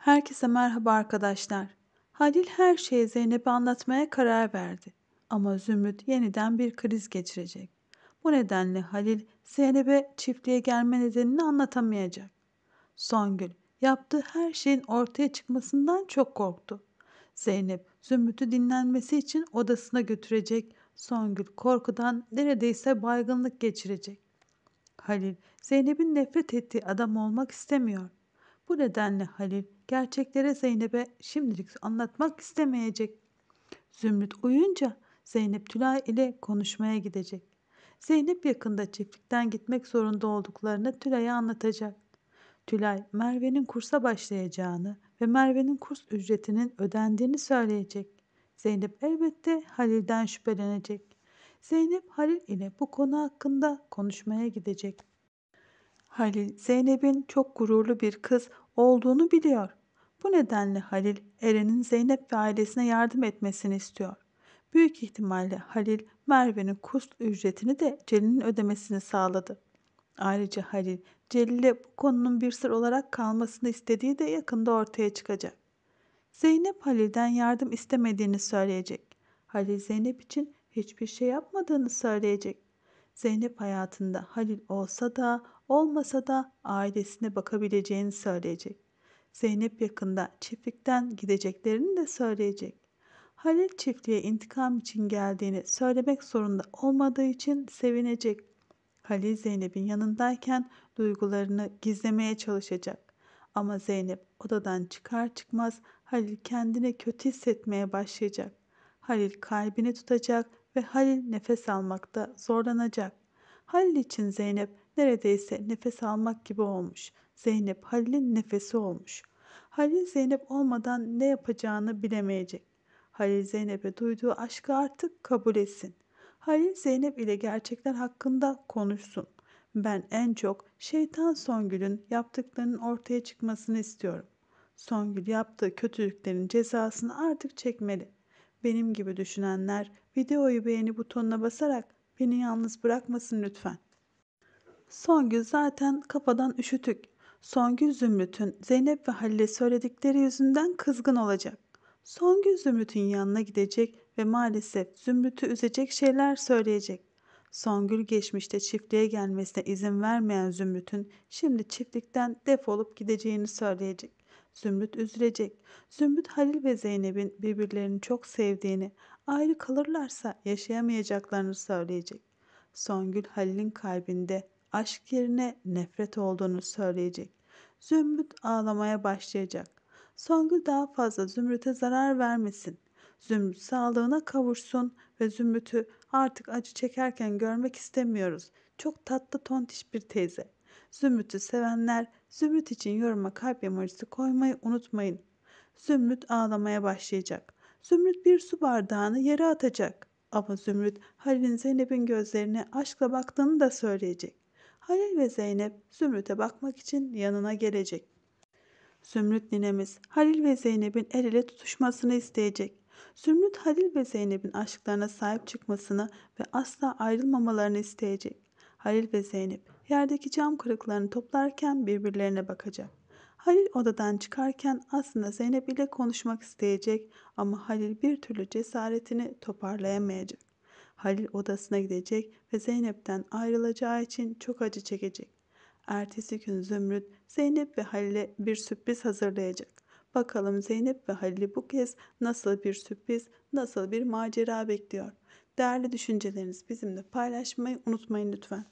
Herkese merhaba arkadaşlar. Halil her şeyi Zeynep'e anlatmaya karar verdi. Ama Zümrüt yeniden bir kriz geçirecek. Bu nedenle Halil Zeynep'e çiftliğe gelme nedenini anlatamayacak. Songül yaptığı her şeyin ortaya çıkmasından çok korktu. Zeynep Zümrüt'ü dinlenmesi için odasına götürecek. Songül korkudan neredeyse baygınlık geçirecek. Halil Zeynep'in nefret ettiği adam olmak istemiyor. Bu nedenle Halil gerçeklere Zeynep'e şimdilik anlatmak istemeyecek. Zümrüt uyuyunca Zeynep Tülay ile konuşmaya gidecek. Zeynep yakında çiftlikten gitmek zorunda olduklarını Tülay'a anlatacak. Tülay, Merve'nin kursa başlayacağını ve Merve'nin kurs ücretinin ödendiğini söyleyecek. Zeynep elbette Halil'den şüphelenecek. Zeynep Halil ile bu konu hakkında konuşmaya gidecek. Halil, Zeynep'in çok gururlu bir kız olduğunu biliyor. Bu nedenle Halil Eren'in Zeynep ve ailesine yardım etmesini istiyor. Büyük ihtimalle Halil Merve'nin kurs ücretini de Celil'in ödemesini sağladı. Ayrıca Halil Celil'e bu konunun bir sır olarak kalmasını istediği de yakında ortaya çıkacak. Zeynep Halil'den yardım istemediğini söyleyecek. Halil Zeynep için hiçbir şey yapmadığını söyleyecek. Zeynep hayatında Halil olsa da olmasa da ailesine bakabileceğini söyleyecek. Zeynep yakında çiftlikten gideceklerini de söyleyecek. Halil çiftliğe intikam için geldiğini söylemek zorunda olmadığı için sevinecek. Halil Zeynep'in yanındayken duygularını gizlemeye çalışacak. Ama Zeynep odadan çıkar çıkmaz Halil kendini kötü hissetmeye başlayacak. Halil kalbini tutacak ve Halil nefes almakta zorlanacak. Halil için Zeynep neredeyse nefes almak gibi olmuş. Zeynep Halil'in nefesi olmuş. Halil Zeynep olmadan ne yapacağını bilemeyecek. Halil Zeynep'e duyduğu aşkı artık kabul etsin. Halil Zeynep ile gerçekler hakkında konuşsun. Ben en çok şeytan Songül'ün yaptıklarının ortaya çıkmasını istiyorum. Songül yaptığı kötülüklerin cezasını artık çekmeli. Benim gibi düşünenler videoyu beğeni butonuna basarak beni yalnız bırakmasın lütfen. Songül zaten kafadan üşütük. Songül Zümrüt'ün Zeynep ve Halil'e söyledikleri yüzünden kızgın olacak. Songül Zümrüt'ün yanına gidecek ve maalesef Zümrüt'ü üzecek şeyler söyleyecek. Songül geçmişte çiftliğe gelmesine izin vermeyen Zümrüt'ün şimdi çiftlikten defolup gideceğini söyleyecek. Zümrüt üzülecek. Zümrüt Halil ve Zeynep'in birbirlerini çok sevdiğini, ayrı kalırlarsa yaşayamayacaklarını söyleyecek. Songül Halil'in kalbinde aşk yerine nefret olduğunu söyleyecek. Zümrüt ağlamaya başlayacak. Songül daha fazla Zümrüt'e zarar vermesin. Zümrüt sağlığına kavuşsun ve Zümrüt'ü artık acı çekerken görmek istemiyoruz. Çok tatlı tontiş bir teyze. Zümrüt'ü sevenler Zümrüt için yoruma kalp emojisi koymayı unutmayın. Zümrüt ağlamaya başlayacak. Zümrüt bir su bardağını yere atacak. Ama Zümrüt Halil'in Zeynep'in gözlerine aşkla baktığını da söyleyecek. Halil ve Zeynep Zümrüt'e bakmak için yanına gelecek. Zümrüt ninemiz Halil ve Zeynep'in el ele tutuşmasını isteyecek. Zümrüt Halil ve Zeynep'in aşklarına sahip çıkmasını ve asla ayrılmamalarını isteyecek. Halil ve Zeynep yerdeki cam kırıklarını toplarken birbirlerine bakacak. Halil odadan çıkarken aslında Zeynep ile konuşmak isteyecek ama Halil bir türlü cesaretini toparlayamayacak. Halil odasına gidecek ve Zeynep'ten ayrılacağı için çok acı çekecek. Ertesi gün Zümrüt Zeynep ve Halil'e bir sürpriz hazırlayacak. Bakalım Zeynep ve Halil'i bu kez nasıl bir sürpriz, nasıl bir macera bekliyor. Değerli düşüncelerinizi bizimle paylaşmayı unutmayın lütfen.